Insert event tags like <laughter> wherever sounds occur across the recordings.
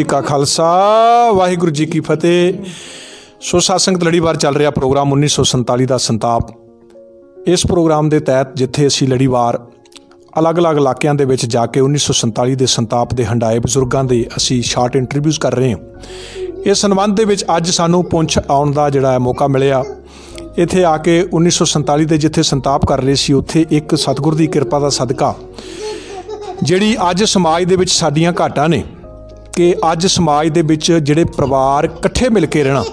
ਜੀ ਕਾ ਖਾਲਸਾ ਵਾਹਿਗੁਰੂ ਜੀ ਕੀ ਫਤਿਹ ਸੋ ਸਾਸੰਗਤ ਲੜੀਵਾਰ ਚੱਲ ਰਿਹਾ ਪ੍ਰੋਗਰਾਮ 1947 ਦਾ ਸੰਤਾਪ ਇਸ ਪ੍ਰੋਗਰਾਮ ਦੇ ਤਹਿਤ ਜਿੱਥੇ ਅਸੀਂ ਲੜੀਵਾਰ ਅਲੱਗ-ਅਲੱਗ ਇਲਾਕਿਆਂ ਦੇ ਵਿੱਚ ਜਾ ਕੇ 1947 ਦੇ ਸੰਤਾਪ ਦੇ ਹੰਡਾਏ ਬਜ਼ੁਰਗਾਂ ਦੇ ਅਸੀਂ ਸ਼ਾਰਟ ਇੰਟਰਵਿਊਜ਼ ਕਰ ਰਹੇ ਹਾਂ ਇਸ ਸੰਬੰਧ ਦੇ ਵਿੱਚ ਅੱਜ ਸਾਨੂੰ ਪੁੰਛ ਆਉਣ ਦਾ ਜਿਹੜਾ ਮੌਕਾ ਮਿਲਿਆ ਇੱਥੇ ਆ ਕੇ 1947 ਦੇ ਜਿੱਥੇ ਸੰਤਾਪ ਕਰ ਰਹੇ ਸੀ ਉੱਥੇ ਇੱਕ ਸਤਿਗੁਰ ਦੀ ਕਿਰਪਾ ਦਾ ਸਦਕਾ ਜਿਹੜੀ ਅੱਜ ਸਮਾਜ ਦੇ ਵਿੱਚ ਸਾਡੀਆਂ ਘਾਟਾਂ ਨੇ ਕਿ ਅੱਜ ਸਮਾਜ ਦੇ ਵਿੱਚ ਜਿਹੜੇ ਪਰਿਵਾਰ ਇਕੱਠੇ ਮਿਲ ਕੇ ਰਹਿਣਾ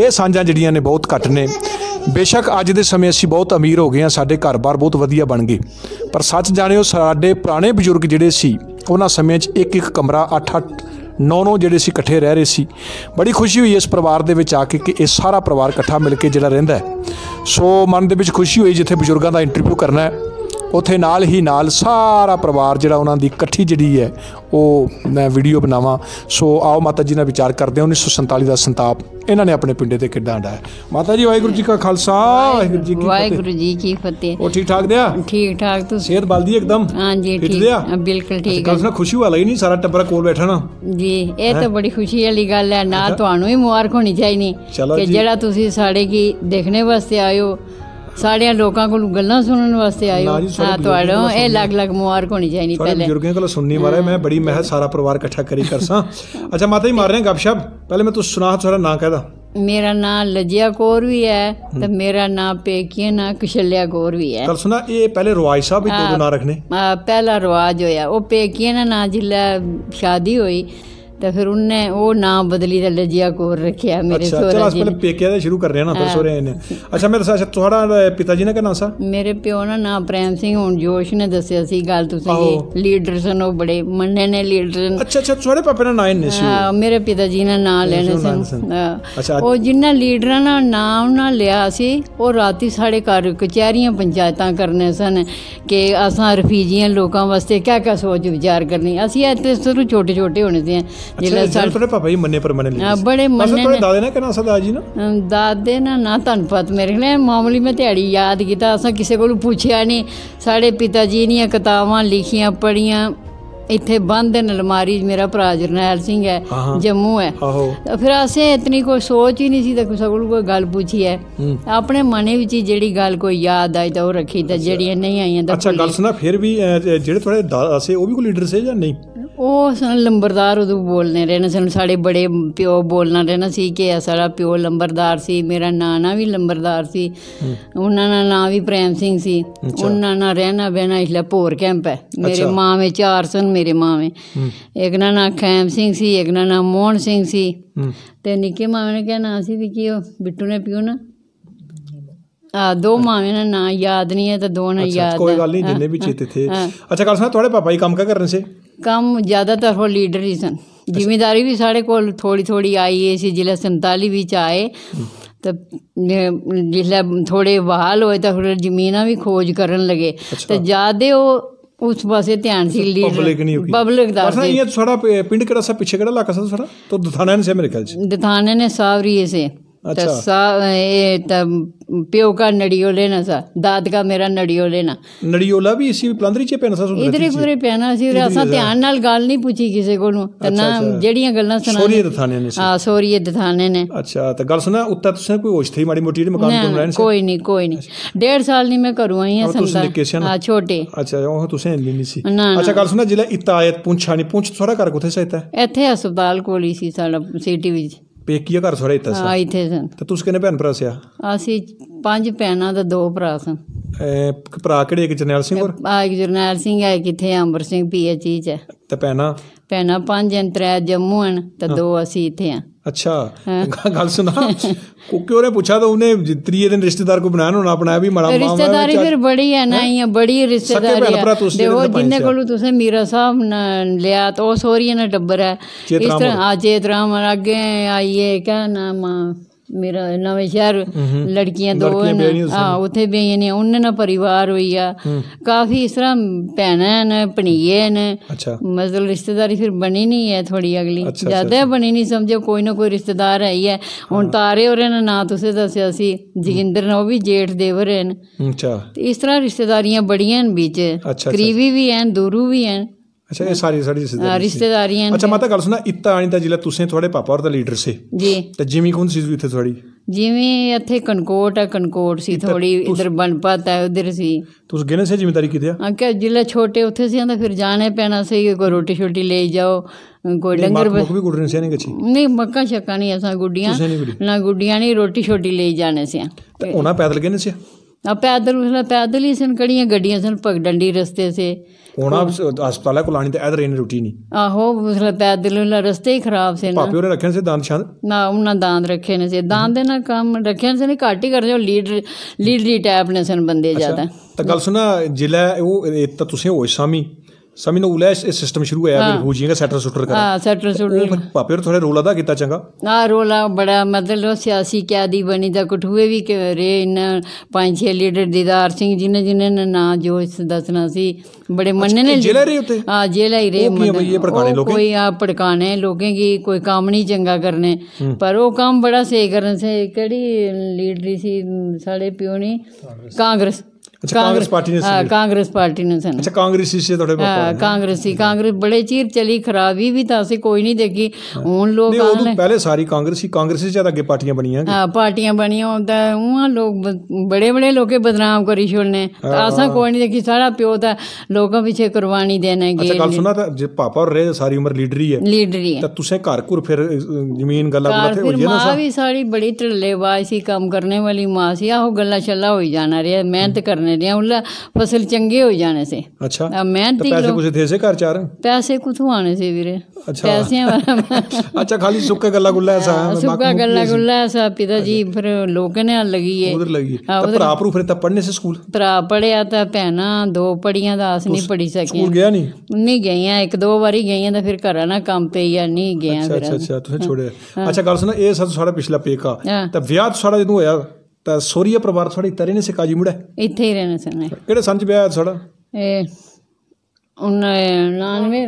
ਇਹ ਸਾਂਝਾਂ ਜਿਹੜੀਆਂ ਨੇ ਬਹੁਤ ਘੱਟ ਨੇ ਬੇਸ਼ੱਕ ਅੱਜ ਦੇ ਸਮੇਂ ਅਸੀਂ ਬਹੁਤ ਅਮੀਰ ਹੋ ਗਏ ਹਾਂ ਸਾਡੇ ਘਰ-ਬਾਰ ਬਹੁਤ ਵਧੀਆ ਬਣ ਗਏ ਪਰ ਸੱਚ ਜਾਣਿਓ ਸਾਡੇ ਪੁਰਾਣੇ ਬਜ਼ੁਰਗ ਜਿਹੜੇ ਸੀ ਉਹਨਾਂ ਸਮੇਂ 'ਚ ਇੱਕ ਇੱਕ ਕਮਰਾ 8-8 ਨੌ-ਨੌ ਜਿਹੜੇ ਸੀ ਇਕੱਠੇ ਰਹਿ ਰਹੇ ਸੀ ਬੜੀ ਖੁਸ਼ੀ ਹੋਈ ਇਸ ਪਰਿਵਾਰ ਦੇ ਵਿੱਚ ਆ ਕੇ ਕਿ ਇਹ ਸਾਰਾ ਪਰਿਵਾਰ ਇਕੱਠਾ ਮਿਲ ਕੇ ਜਿਹੜਾ ਰਹਿੰਦਾ ਸੋ ਮਨ ਦੇ ਵਿੱਚ ਖੁਸ਼ੀ ਹੋਈ ਜਿੱਥੇ ਬਜ਼ੁਰਗਾਂ ਦਾ ਇੰਟਰਵਿਊ ਕਰਨਾ ਹੈ ਉਥੇ ਨਾਲ ਹੀ ਨਾਲ ਸਾਰਾ ਪਰਿਵਾਰ ਜਿਹੜਾ ਉਹਨਾਂ ਦੀ ਇਕੱਠੀ ਜਿਹੜੀ ਹੈ ਉਹ ਮੈਂ ਵੀਡੀਓ ਬਣਾਵਾਂ ਸੋ ਆਓ ਮਾਤਾ ਜੀ ਨਾਲ ਵਿਚਾਰ ਕਰਦੇ ਹਾਂ 1947 ਦਾ ਸੰਤਾਪ ਇਹਨਾਂ ਨੇ ਆਪਣੇ ਪਿੰਡੇ ਤੇ ਕਿੱਦਾਂ ਆਂਦਾ ਹੈ ਮਾਤਾ ਜੀ ਵਾਹਿਗੁਰੂ ਜੀ ਕਾ ਖਾਲਸਾ ਵਾਹਿਗੁਰੂ ਜੀ ਕੀ ਫਤਿਹ ਵਾਹਿਗੁਰੂ ਜੀ ਕੀ ਫਤਿਹ ਉਹ ਠੀਕ ਠਾਕ ਦਿਆ ਠੀਕ ਠਾਕ ਤੁਸੀਂ ਸਿਹਤ ਬਲਦੀ ਇੱਕਦਮ ਹਾਂਜੀ ਠੀਕ ਬਿਲਕੁਲ ਠੀਕ ਕੱਲ ਨਾ ਖੁਸ਼ੀ ਵਾਲਾ ਹੀ ਨਹੀਂ ਸਾਰਾ ਟੱਬਰ ਕੋਲ ਬੈਠਾ ਨਾ ਜੀ ਇਹ ਤਾਂ ਬੜੀ ਖੁਸ਼ੀ ਵਾਲੀ ਗੱਲ ਹੈ ਨਾ ਤੁਹਾਨੂੰ ਹੀ ਮੁਬਾਰਕ ਹੋਣੀ ਚਾਹੀਦੀ ਕਿ ਜਿਹੜਾ ਤੁਸੀਂ ਸਾੜੇ ਕੀ ਦੇਖਣੇ ਵਾਸਤੇ ਆਇਓ ਸਾਡੀਆਂ ਲੋਕਾਂ ਕੋਲ ਗੱਲਾਂ ਸੁਣਨ ਵਾਸਤੇ ਆਏ ਹਾਂ ਤੁਹਾਡੋਂ ਇਹ ਅਲੱਗ-ਅਲੱਗ ਮੁਬਾਰਕ ਹੋਣੀ ਚਾਹੀਦੀ ਪਹਿਲੇ ਬਜ਼ੁਰਗਾਂ ਕੋਲ ਸੁਣਨੀ ਮਾਰੇ ਮੈਂ ਬੜੀ ਮਹਿ ਸਾਰਾ ਪਰਿਵਾਰ ਇਕੱਠਾ ਕਰੀ ਕਰਸਾਂ <laughs> ਅੱਛਾ ਮਾਤਾ ਜੀ ਮਾਰ ਰਹੇ ਗੱਪਸ਼ਪ ਪਹਿਲੇ ਮੈਂ ਤੂੰ ਸੁਣਾ ਤੁਹਾਡਾ ਨਾਂ ਕਹਦਾ ਮੇਰਾ ਨਾਂ ਲਜਿਆ ਕੋਰ ਵੀ ਹੈ ਤੇ ਮੇਰਾ ਨਾਂ ਪੇਕੀਆ ਨਾਂ ਕੁਸ਼ਲਿਆ ਗੋਰ ਵੀ ਹੈ ਚਲ ਸੁਣਾ ਇਹ ਪਹਿਲੇ ਰਵਾਜ ਸਾਹਿਬ ਵੀ ਤੋਂ ਨਾਂ ਰੱਖਨੇ ਪਹਿਲਾ ਰਵਾਜ ਹੋਇਆ ਉਹ ਪੇਕੀਆ ਨਾਂ ਜਿੱਲਾ ਸ਼ਾਦੀ ਹੋਈ ਤਾਂ ਫਿਰ ਉਹਨੇ ਉਹ ਨਾਮ ਬਦਲੀ ਤਾਂ ਲਜੀਆ ਕੋਰ ਰੱਖਿਆ ਮੇਰੇ ਸੋਹਰੇ ਜੀ ਅੱਛਾ ਚਲੋ ਪਹਿਲੇ ਪੇਕਿਆ ਦਾ ਸ਼ੁਰੂ ਕਰ ਰਿਹਾ ਨਾ ਤਾਂ ਸੋਹਰੇ ਨੇ ਅੱਛਾ ਮੇਰੇ ਸਾਹ ਤੁਹਾਡਾ ਪਿਤਾ ਜੀ ਨੇ ਕਿਹਾ ਨਾ ਸਾ ਮੇਰੇ ਪਿਓ ਦਾ ਨਾਮ ਪ੍ਰੇਮ ਸਿੰਘ ਹੁਣ ਜੋਸ਼ ਨੇ ਦੱਸਿਆ ਸੀ ਗੱਲ ਤੁਸੀਂ ਲੀਡਰ ਸਨ ਉਹ ਬੜੇ ਮੰਨੇ ਨੇ ਲੀਡਰ ਅੱਛਾ ਅੱਛਾ ਤੁਹਾਡੇ ਪਾਪੇ ਦਾ ਨਾਮ ਨਹੀਂ ਸੀ ਮੇਰੇ ਪਿਤਾ ਜੀ ਨੇ ਨਾਮ ਲੈਣੇ ਅੱਛਾ ਉਹ ਜਿਨ੍ਹਾਂ ਲੀਡਰਾਂ ਦਾ ਨਾਮ ਨਾ ਲਿਆ ਸੀ ਉਹ ਰਾਤੀ ਸਾਡੇ ਘਰ ਕਚਹਿਰੀਆਂ ਪੰਚਾਇਤਾਂ ਕਰਨੇ ਸਨ ਕਿ ਅਸਾਂ ਰਫੀਜੀਆਂ ਲੋਕਾਂ ਵਾਸਤੇ ਕਿਆ ਕਿਆ ਸੋਚ ਵਿਚਾਰ ਕਰਨੀ ਅਸੀਂ ਇੱਥੇ ਸਿਰਫ ਛੋਟੇ ਛੋਟੇ ਹੋਣੇ ਸੀ ਜਿਹੜਾ ਸਾਡੇ ਤੋਂ ਪਾਪਾ ਜੀ ਮੰਨੇ ਪਰ ਮੰਨੇ ਲਈ ਬੜੇ ਮੰਨੇ ਨੇ ਥੋੜੇ ਦਾਦੇ ਨੇ ਕਿਹਾ ਸਦਾ ਜੀ ਨਾ ਦਾਦੇ ਨਾ ਨਾ ਤੁਹਾਨੂੰ ਪਤ ਮੇਰੇ ਨੇ ਮਾਮਲੀ ਮੈਂ ਤੇੜੀ ਯਾਦ ਕੀਤਾ ਅਸਾਂ ਕਿਸੇ ਕੋਲੋਂ ਪੁੱਛਿਆ ਨਹੀਂ ਸਾਡੇ ਪਿਤਾ ਜੀ ਦੀਆਂ ਕਿਤਾਬਾਂ ਲਿਖੀਆਂ ਪੜੀਆਂ ਇੱਥੇ ਬੰਦ ਨੇ ਅਲਮਾਰੀ ਮੇਰਾ ਭਰਾ ਜਰਨੈਲ ਸਿੰਘ ਹੈ ਜੰਮੂ ਹੈ ਫਿਰ ਅਸੀਂ ਇਤਨੀ ਕੋਈ ਸੋਚ ਹੀ ਨਹੀਂ ਸੀ ਤਾਂ ਕਿਸੇ ਕੋਲ ਕੋਈ ਗੱਲ ਪੁੱਛੀ ਹੈ ਆਪਣੇ ਮਨੇ ਵਿੱਚ ਜਿਹੜੀ ਗੱਲ ਕੋਈ ਯਾਦ ਆਈ ਤਾਂ ਉਹ ਰੱਖੀ ਤਾਂ ਜਿਹੜੀਆਂ ਨਹੀਂ ਆਈਆਂ ਤਾਂ ਅੱਛਾ ਗੱਲ ਸੁਣਾ ਫਿਰ ਵੀ ਜਿਹੜੇ ਤੁਹਾਡੇ ਸੇ ਉਹ ਵੀ ਕੋਈ ਲੀਡਰ ਸੇ ਜਾਂ ਨਹੀਂ ਉਹ ਸਾਨੂੰ ਲੰਬਰਦਾਰ ਉਦੋਂ ਬੋਲਨੇ ਰਹਿਣਾ ਸਾਨੂੰ ਸਾਡੇ ਬੜੇ ਪਿਓ ਬੋਲਣਾ ਰਹਿਣਾ ਸੀ ਕਿ ਇਹ ਸਾਡਾ ਪਿਓ ਲੰਬਰਦਾਰ ਸੀ ਮੇਰਾ ਨਾਨਾ ਵੀ ਲੰਬਰਦਾਰ ਸੀ ਉਹਨਾਂ ਦਾ ਨਾਂ ਵੀ ਪ੍ਰੇਮ ਸਿੰਘ ਸੀ ਉਹਨਾਂ ਨਾਲ ਰਹਿਣਾ ਬਹਿਣਾ ਇਸਲਾ ਲਾਪੋਰ ਕੈਂਪ ਹੈ ਮੇਰੇ ਮਾਂ ਵਿੱਚ ਚਾਰ ਸਨ ਮੇਰੇ ਮਾਂ ਵਿੱਚ ਇੱਕ ਦਾ ਨਾਂ ਖੈਮ ਸਿੰਘ ਸੀ ਇੱਕ ਦਾ ਨਾਂ ਮੋਹਨ ਸਿੰਘ ਸੀ ਤੇ ਨਿੱਕੇ ਮਾਵੇਂ ਨੇ ਕਿਹਾ ਨਾਂ ਸੀ ਵੀ ਕੀ ਉਹ ਬਿੱਟੂ ਨੇ ਪਿਓ ਨਾ ਆ ਦੋ ਮਾਵੇਂ ਦਾ ਨਾ ਯਾਦ ਨਹੀਂ ਹੈ ਤਾਂ ਦੋ ਯਾਦ ਯਾਦ ਕੋਈ ਗੱਲ ਨਹੀਂ ਜਿੰਨੇ ਵੀ ਚੇਤੇ ਥੇ ਅੱਛਾ ਕੱਲ ਸੁਣਾ ਤੁਹਾਡੇ ਪਾਪਾ ਹੀ ਕੰਮ ਕਾ ਕਰ ਰਹੇ ਸੀ ਕੰਮ ਜ਼ਿਆਦਾਤਰ ਉਹ ਲੀਡਰ ਹੀ ਸਨ ਜ਼ਿੰਮੇਵਾਰੀ ਵੀ ਸਾਡੇ ਕੋਲ ਥੋੜੀ ਥੋੜੀ ਆਈ ਏ ਸੀ ਜ਼ਿਲ੍ਹਾ 47 ਵਿੱਚ ਆਏ ਤਾਂ ਜਿਸਲੇ ਥੋੜੇ ਵਾਲ ਹੋਏ ਤਾਂ ਫਿਰ ਜ਼ਮੀਨਾਂ ਵੀ ਖੋਜ ਕਰਨ ਲਗੇ ਤੇ ਜਿਆਦੇ ਉਹ ਉਸ ਪਾਸੇ ਧਿਆਨ ਸੀ ਲੀਡਰ ਪਬਲਿਕ ਨਹੀਂ ਹੋਈ ਪਬਲਿਕ ਦਾ ਅਸਾਂ ਇਹ ਸਾਡਾ ਪਿੰਡ ਕਿਹੜਾ ਸਾ ਪਿੱਛੇ ਕਿਹੜਾ ਇਲਾਕਾ ਸਾ ਸਾਡਾ ਤੋਂ ਦਥਾਣਾ ਨੇ ਸੇ ਮੇਰੇ ਖਿਆਲ ਚ ਦਥਾਣਾ ਨੇ ਸਾਵਰੀਏ ਸੇ अच्छा तसा ये प्यो का नड़ियोले ना सा दाद का मेरा नड़ियोले ना नड़ियोला भी इसी पलंदरी च पैना सा इधर ही पूरे पैना सी असा ध्यान नाल गाल नहीं पूछी किसे कोनु तना जेड़ियां गल्लां सुना सोरिये दथाने ने हां सोरिये दथाने ने अच्छा त गल सुना उत्ता तुसने कोई होश थी माड़ी मोटी मकान कोन रहन कोई नहीं कोई नहीं डेढ़ साल नहीं मैं करू आई हां संदा हां छोटे अच्छा ओ तुसे ली नहीं सी अच्छा गल सुना जिला इतायत पूंछा नहीं पूंछ थोड़ा कर कुथे सा इता एथे अस्पताल कोली सी साडा सिटी विच ਪੇਕੀਆ ਘਰ ਸਾਰੇ ਇੱਥੇ ਹਾਂ ਇੱਥੇ ਸਨ ਤੇ ਤੁਸੀਂ ਕਿੰਨੇ ਭੈਣ ਭਰਾ ਸਿਆ ਅਸੀਂ ਪੰਜ ਭੈਣਾਂ ਦਾ ਦੋ ਭਰਾ ਸਨ ਭਰਾ ਕਿਹੜੇ ਇੱਕ ਜਰਨੈਲ ਸਿੰਘ ਹੋਰ ਆ ਇੱਕ ਜਰਨੈਲ ਸਿੰਘ ਹੈ ਕਿੱਥੇ ਅੰਬਰ ਸਿੰਘ ਪੀਐਚਈ ਚ ਹੈ ਤੇ ਭੈਣਾ ਭੈਣਾ ਪੰਜ ਹਨ ਤਰੇ ਜੰਮੂ ਹਨ ਤੇ ਦੋ ਅਸੀਂ ਇੱਥੇ ਆ ਅੱਛਾ ਗੱਲ ਸੁਣਾ ਕਿਉਂਕਿ ਉਹਨੇ ਪੁੱਛਾ ਤਾਂ ਉਹਨੇ ਤਰੀਏ ਦਿਨ ਰਿਸ਼ਤੇਦਾਰ ਕੋ ਬਣਾਣ ਹੋਣਾ ਆਪਣਾ ਵੀ ਮਾੜਾ ਮਾਮਾ ਰਿਸ਼ਤੇਦਾਰੀ ਫਿਰ ਬੜੀ ਹੈ ਨਾ ਹੀ ਬੜੀ ਰਿਸ਼ਤੇਦਾਰੀ ਦੇ ਉਹ ਜਿੰਨੇ ਕੋਲ ਤੁਸੀਂ ਮੀਰਾ ਸਾਹਿਬ ਲਿਆ ਤਾਂ ਉਹ ਸੋਰੀਏ ਨਾ ਡੱਬਰ ਹੈ ਇਸ ਤਰ੍ਹਾਂ ਅਜੇ ਤਰਾਮ ਅੱਗੇ ਆਈਏ ਕਾ ਨਾਮ ਮੇਰਾ ਨਵੇਂ ਸ਼ਹਿਰ ਲੜਕੀਆਂ ਦੋ ਨੇ ਹਾਂ ਉੱਥੇ ਵਿਆਹੀਆਂ ਨੇ ਉਹਨਾਂ ਨਾਲ ਪਰਿਵਾਰ ਹੋਈ ਆ ਕਾਫੀ ਇਸ ਤਰ੍ਹਾਂ ਭੈਣਾਂ ਨੇ ਪਣੀਏ ਨੇ ਮਤਲਬ ਰਿਸ਼ਤੇਦਾਰੀ ਫਿਰ ਬਣੀ ਨਹੀਂ ਹੈ ਥੋੜੀ ਅਗਲੀ ਜਿਆਦਾ ਬਣੀ ਨਹੀਂ ਸਮਝੋ ਕੋਈ ਨਾ ਕੋਈ ਰਿਸ਼ਤੇਦਾਰ ਹੈ ਹੀ ਹੈ ਹੁਣ ਤਾਰੇ ਹੋਰੇ ਨਾ ਨਾਂ ਤੁਸੀਂ ਦੱਸਿਆ ਸੀ ਜਗਿੰਦਰ ਨੇ ਉਹ ਵੀ ਜੇਠ ਦੇਵਰ ਹਨ ਅੱਛਾ ਇਸ ਤਰ੍ਹਾਂ ਰਿਸ਼ਤੇਦਾਰੀਆਂ ਬੜੀਆਂ ਹਨ ਵਿੱਚ ਕਰੀਬੀ ਵੀ ਹਨ ਦੂਰੂ ਵੀ ਹਨ अच्छा ये सारी सारी ਰਿਸ਼ਤੇਦਾਰੀਆਂ ਅੱਛਾ ਮਾਤਾ ਗੱਲ ਸੁਣਾ ਇੱਤਾ ਆਣੀ ਤਾਂ जिला ਤੁਸੀਂ ਤੁਹਾਡੇ ਪਾਪਾ ਹੋਰ दा ਲੀਡਰ ਸੀ ਜੀ ਤੇ ਜਿਵੇਂ कौन ਸੀ ਇੱਥੇ ਤੁਹਾਡੀ ਜਿਵੇਂ ਇੱਥੇ ਕਨਕੋਟ ਹੈ ਕਨਕੋਟ ਸੀ ਥੋੜੀ ਇਧਰ ਬਨਪਤ ਹੈ ਉਧਰ ਸੀ ਤੁਸੀਂ ਗਿਣੇ ਸੇ ਜ਼ਿੰਮੇਵਾਰੀ ਕਿਤੇ ਆ ਕਿ ਜਿਲਾ ਛੋਟੇ ਉੱਥੇ ਸੀ ਆਂਦਾ ਫਿਰ ਜਾਣੇ ਪੈਣਾ ਸੀ ਕੋਈ ਰੋਟੀ ਛੋਟੀ ਲੈ ਜਾਓ ਕੋਈ ਡੰਗਰ ਵੀ ਗੁੱਡਣ ਸੀ ਨਹੀਂ ਕਿਛੀ ਨਹੀਂ ਮੱਕਾ ਛੱਕਾ ਨਹੀਂ ਅਸਾਂ ਗੁੱਡੀਆਂ ਨਾ ਗੁੱਡੀਆਂ ਨਹੀਂ ਰੋਟੀ ਛੋਟੀ ਲੈ ਜਾਣੇ ਸੀ ਉਹਨਾਂ ਪੈਦਲ ਗਏ ਨੇ ਸੀ ਆ ਪੈਦਲ ਉਸ ਨਾਲ ਪੈਦਲ ਹੀ ਸਨ ਕੜੀਆਂ ਗੱਡੀਆਂ ਸਨ ਭਗ ਡੰਡੀ ਰਸਤੇ ਸੇ ਹੋਣਾ ਹਸਪਤਾਲ ਕੋ ਲਾਣੀ ਤੇ ਐਦਰ ਇਹਨੇ ਰੁਟੀ ਨਹੀਂ ਆਹੋ ਉਸ ਨਾਲ ਪੈਦਲ ਉਹ ਰਸਤੇ ਹੀ ਖਰਾਬ ਸੇ ਨਾ ਪਾਪਿਓ ਨੇ ਸੇ ਸੀ ਦੰਦ ਛੰਦ ਨਾ ਉਹਨਾਂ ਦੰਦ ਰੱਖੇ ਨੇ ਸੇ ਦੰਦ ਦੇ ਨਾਲ ਕੰਮ ਰੱਖਿਆ ਸੇ ਨਹੀਂ ਘਾਟੀ ਕਰਦੇ ਉਹ ਲੀਡਰ ਲੀਡਰੀ ਟੈਪ ਨੇ ਸਨ ਬੰਦੇ ਜ਼ਿਆਦਾ ਤਾਂ ਗੱਲ ਸੁਣਾ ਜ਼ਿਲ੍ਹਾ ਉਹ ਇਹ ਤਾਂ ਤੁਸੀਂ ਹੋਇਸਾਮੀ ਸਮਝ ਨੂੰ ਉਲੈਸ਼ ਇਹ ਸਿਸਟਮ ਸ਼ੁਰੂ ਹੋਇਆ ਵੀ ਹੋ ਜੀਗਾ ਸੈਟਰ ਸੁਟਰ ਕਰਾ ਹਾਂ ਸੈਟਰ ਸੁਟਰ ਪਾਪੇ ਨੇ ਥੋੜੇ ਰੋਲਾ ਦਾ ਕੀਤਾ ਚੰਗਾ ਆ ਰੋਲਾ ਬੜਾ ਮਤਲਬ ਸਿਆਸੀ ਕਿਆਦੀ ਬਣੀ ਦਾ ਕਠੂਏ ਵੀ ਰੇ ਇਹਨਾਂ ਪੰਜ ਛੇ ਲੀਡਰ ਦੀਦਾਰ ਸਿੰਘ ਜਿਨ੍ਹਾਂ ਜਿਨ੍ਹਾਂ ਨੇ ਨਾਂ ਜੋ ਦੱਸਣਾ ਸੀ ਬੜੇ ਮੰਨੇ ਨੇ ਜੇਲੇ ਰਹੇ ਉੱਤੇ ਹਾਂ ਜੇਲੇ ਹੀ ਰਹੇ ਕੋਈ ਆ ਭੜਕਾਣੇ ਲੋਕਾਂ ਕੀ ਕੋਈ ਕੰਮ ਨਹੀਂ ਚੰਗਾ ਕਰਨੇ ਪਰ ਉਹ ਕੰਮ ਬੜਾ ਸਹੀ ਕਰਨ ਸੇ ਕਿਹੜੀ ਲੀਡਰੀ ਸੀ ਸਾਡੇ ਪਿਓ ਕਾਂਗਰਸ ਕਾਂਗਰਸ ਪਾਰਟੀ ਨੇ ਹਾਂ ਕਾਂਗਰਸ ਪਾਰਟੀ ਨੇ ਸਨ ਅੱਛਾ ਕਾਂਗਰਸੀ ਸੀ ਤੁਹਾਡੇ ਪਾਪਾ ਹਾਂ ਕਾਂਗਰਸੀ ਕਾਂਗਰਸ ਬੜੇ ਚੀਰ ਚਲੀ ਖਰਾਬੀ ਵੀ ਤਾਂ ਅਸੀਂ ਕੋਈ ਨਹੀਂ ਦੇਖੀ ਹੁਣ ਲੋਕ ਨਹੀਂ ਉਹ ਪਹਿਲੇ ਸਾਰੀ ਕਾਂਗਰਸੀ ਕਾਂਗਰਸੀ ਜ਼ਿਆਦਾ ਅੱਗੇ ਪਾਰਟੀਆਂ ਬਣੀਆਂ ਹਾਂ ਪਾਰਟੀਆਂ ਬਣੀਆਂ ਹੁੰਦਾ ਉਹਾਂ ਲੋਕ ਬੜੇ ਬੜੇ ਲੋਕੇ ਬਦਨਾਮ ਕਰੀ ਛੋੜਨੇ ਅਸਾਂ ਕੋਈ ਨਹੀਂ ਦੇਖੀ ਸਾਰਾ ਪਿਓ ਤਾਂ ਲੋਕਾਂ ਪਿੱਛੇ ਕੁਰਬਾਨੀ ਦੇਣਗੇ ਅੱਛਾ ਗੱਲ ਸੁਣਾ ਤਾਂ ਜੇ ਪਾਪਾ ਰਹੇ ਸਾਰੀ ਉਮਰ ਲੀਡਰੀ ਹੈ ਲੀਡਰੀ ਹੈ ਤਾਂ ਤੁਸੀਂ ਘਰ ਘੁਰ ਫਿਰ ਜ਼ਮੀਨ ਗੱਲਾਂ ਬੁਲਾਤੇ ਹੋ ਜੇ ਨਾ ਮਾਂ ਵੀ ਸਾਰੀ ਬੜੀ ਢੱਲੇਬਾਜ਼ ਸੀ ਕੰਮ ਕਰਨੇ ਵਾਲੀ ਮਾਂ ਸੀ ਆਹੋ ਗੱਲਾਂ ਛੱਲਾ ਹੋਈ ਜਾਣਾ ਰਿਹਾ ਮਿਹਨਤ ਕਰਨੇ जाने रहे उल्ला फसल चंगे हो जाने से अच्छा मेहनत तो पैसे कुछ थे से घर चार पैसे कुछ आने से वीरे अच्छा पैसे अच्छा खाली सुक्का गल्ला गुल्ला ऐसा सुक्का गल्ला ਪਿਤਾ ਜੀ ਫਿਰ फिर ਨੇ ਲੱਗੀ ਏ ਉਧਰ ਲੱਗੀ ਤਾਂ ਭਰਾ ਭਰੂ ਫਿਰ ਤਾਂ ਪੜਨੇ ਸੀ ਸਕੂਲ ਭਰਾ ਪੜਿਆ ਤਾਂ ਭੈਣਾ ਦੋ ਪੜੀਆਂ ਦਾ ਆਸ ਨਹੀਂ ਪੜੀ ਸਕੀਆਂ ਸਕੂਲ ਗਿਆ ਨਹੀਂ ਨਹੀਂ ਗਈਆਂ ਇੱਕ ਦੋ ਵਾਰੀ ਗਈਆਂ ਤਾਂ ਫਿਰ ਘਰਾਂ ਨਾਲ ਕੰਮ ਤੇ ਹੀ ਨਹੀਂ ਗਿਆ ਅੱਛਾ ਅੱਛਾ ਤੁਸੀਂ ਛੋੜਿਆ ਅੱਛਾ ਗੱਲ ਸੁਣਾ ਇਹ ਸਾਡਾ ਪਿਛਲਾ ਪੇਕਾ ਤਾਂ ਵਿਆਹ ਸਾਡਾ ਜਦੋਂ ਹੋਇਆ ਤਾਂ ਸੋਰੀਆ ਪਰਿਵਾਰ ਤੁਹਾਡੇ ਇੱਥੇ ਰਹਿੰਦੇ ਸੀ ਕਾਜੀ ਮੁੜਾ ਇੱਥੇ ਹੀ ਰਹਿਣਾ ਸਨ ਕਿਹੜੇ ਸੰਚ ਵਿਆਹ ਤੁਹਾਡਾ ਇਹ ਉਹਨਾਂ 99